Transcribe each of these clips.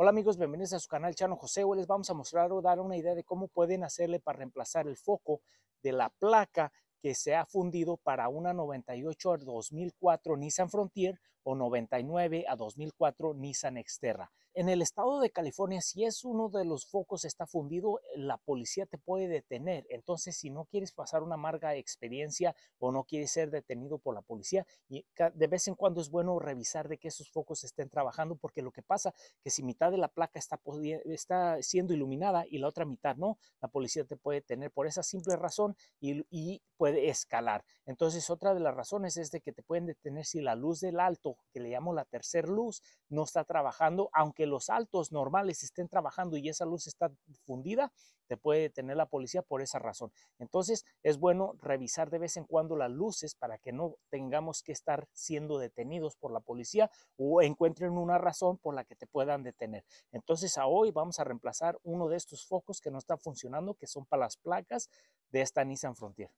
Hola amigos, bienvenidos a su canal Chano José. Hoy les vamos a mostrar o dar una idea de cómo pueden hacerle para reemplazar el foco de la placa que se ha fundido para una 98 a 2004 Nissan Frontier o 99 a 2004 Nissan Xterra. En el estado de California, si es uno de los focos está fundido, la policía te puede detener. Entonces, si no quieres pasar una amarga experiencia o no quieres ser detenido por la policía, de vez en cuando es bueno revisar de que esos focos estén trabajando, porque lo que pasa que si mitad de la placa está, está siendo iluminada y la otra mitad no, la policía te puede detener por esa simple razón y, puede escalar. Entonces, otra de las razones es de que te pueden detener si la luz del alto, que le llamo la tercera luz, no está trabajando, aunque los altos normales estén trabajando y esa luz está fundida, te puede detener la policía por esa razón. Entonces es bueno revisar de vez en cuando las luces para que no tengamos que estar siendo detenidos por la policía o encuentren una razón por la que te puedan detener. Entonces a hoy vamos a reemplazar uno de estos focos que no está funcionando, que son para las placas de esta Nissan Frontier.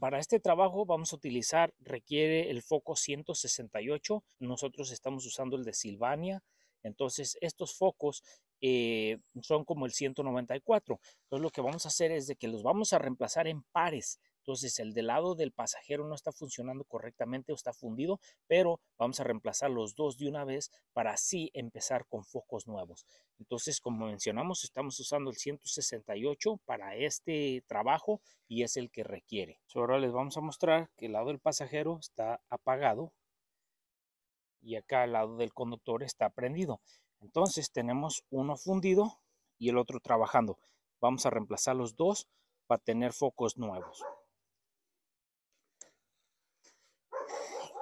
para este trabajo vamos a utilizar, requiere el foco 168, nosotros estamos usando el de Silvania, entonces, estos focos eh, son como el 194. Entonces, lo que vamos a hacer es de que los vamos a reemplazar en pares. Entonces, el del lado del pasajero no está funcionando correctamente o está fundido, pero vamos a reemplazar los dos de una vez para así empezar con focos nuevos. Entonces, como mencionamos, estamos usando el 168 para este trabajo y es el que requiere. Ahora les vamos a mostrar que el lado del pasajero está apagado y acá al lado del conductor está prendido. Entonces tenemos uno fundido y el otro trabajando. Vamos a reemplazar los dos para tener focos nuevos.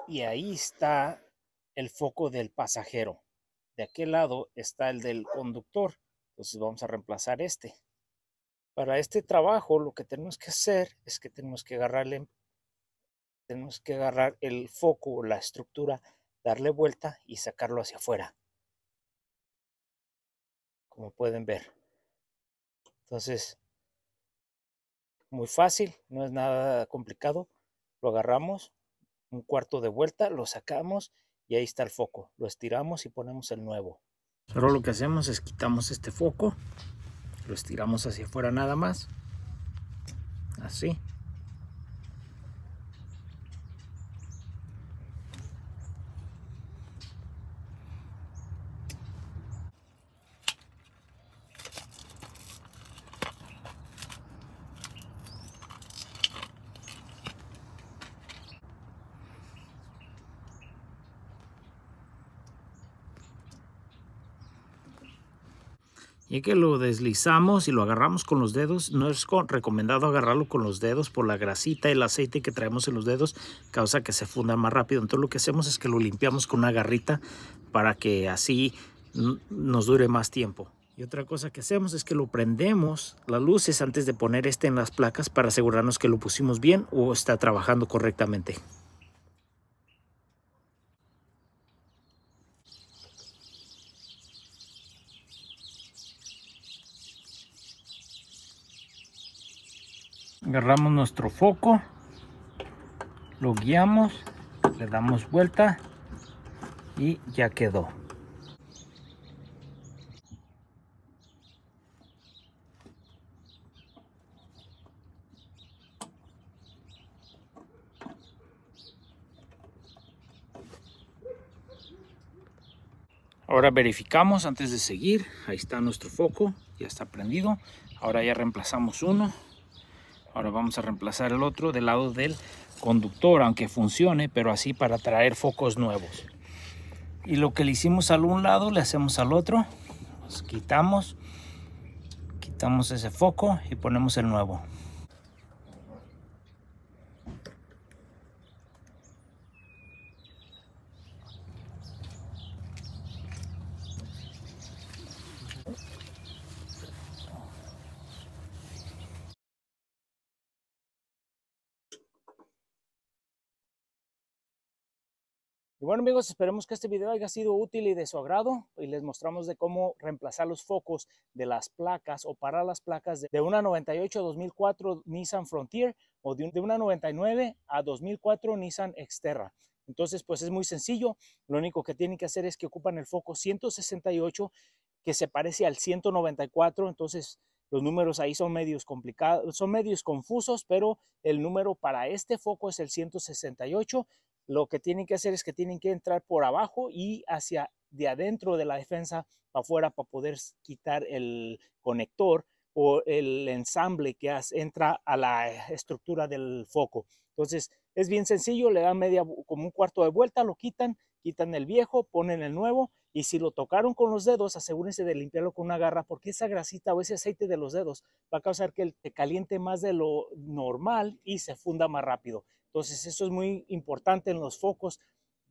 Y ahí está el foco del pasajero. De aquel lado está el del conductor. Entonces vamos a reemplazar este. Para este trabajo lo que tenemos que hacer es que tenemos que agarrarle tenemos que agarrar el foco, la estructura darle vuelta y sacarlo hacia afuera. Como pueden ver. Entonces, muy fácil, no es nada complicado. Lo agarramos, un cuarto de vuelta, lo sacamos y ahí está el foco. Lo estiramos y ponemos el nuevo. solo lo que hacemos es quitamos este foco, lo estiramos hacia afuera nada más, así. que lo deslizamos y lo agarramos con los dedos. No es recomendado agarrarlo con los dedos por la grasita, el aceite que traemos en los dedos causa que se funda más rápido. Entonces lo que hacemos es que lo limpiamos con una garrita para que así nos dure más tiempo. Y otra cosa que hacemos es que lo prendemos las luces antes de poner este en las placas para asegurarnos que lo pusimos bien o está trabajando correctamente. agarramos nuestro foco lo guiamos le damos vuelta y ya quedó Ahora verificamos antes de seguir, ahí está nuestro foco, ya está prendido. Ahora ya reemplazamos uno, Ahora vamos a reemplazar el otro del lado del conductor, aunque funcione, pero así para traer focos nuevos. Y lo que le hicimos al un lado, le hacemos al otro. Nos quitamos, quitamos ese foco y ponemos el nuevo. Y bueno amigos, esperemos que este video haya sido útil y de su agrado y les mostramos de cómo reemplazar los focos de las placas o para las placas de una 98 a 2004 Nissan Frontier o de una 99 a 2004 Nissan Xterra. Entonces pues es muy sencillo, lo único que tienen que hacer es que ocupan el foco 168 que se parece al 194, entonces los números ahí son medios complicados, son medios confusos, pero el número para este foco es el 168 lo que tienen que hacer es que tienen que entrar por abajo y hacia de adentro de la defensa para afuera para poder quitar el conector o el ensamble que entra a la estructura del foco. Entonces es bien sencillo, le dan media como un cuarto de vuelta, lo quitan, quitan el viejo, ponen el nuevo y si lo tocaron con los dedos, asegúrense de limpiarlo con una garra porque esa grasita o ese aceite de los dedos va a causar que te caliente más de lo normal y se funda más rápido. Entonces, eso es muy importante en los focos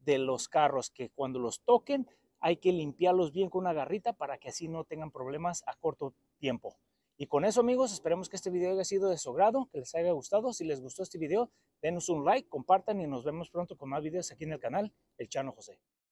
de los carros, que cuando los toquen hay que limpiarlos bien con una garrita para que así no tengan problemas a corto tiempo. Y con eso amigos, esperemos que este video haya sido de su agrado, que les haya gustado. Si les gustó este video, denos un like, compartan y nos vemos pronto con más videos aquí en el canal El Chano José.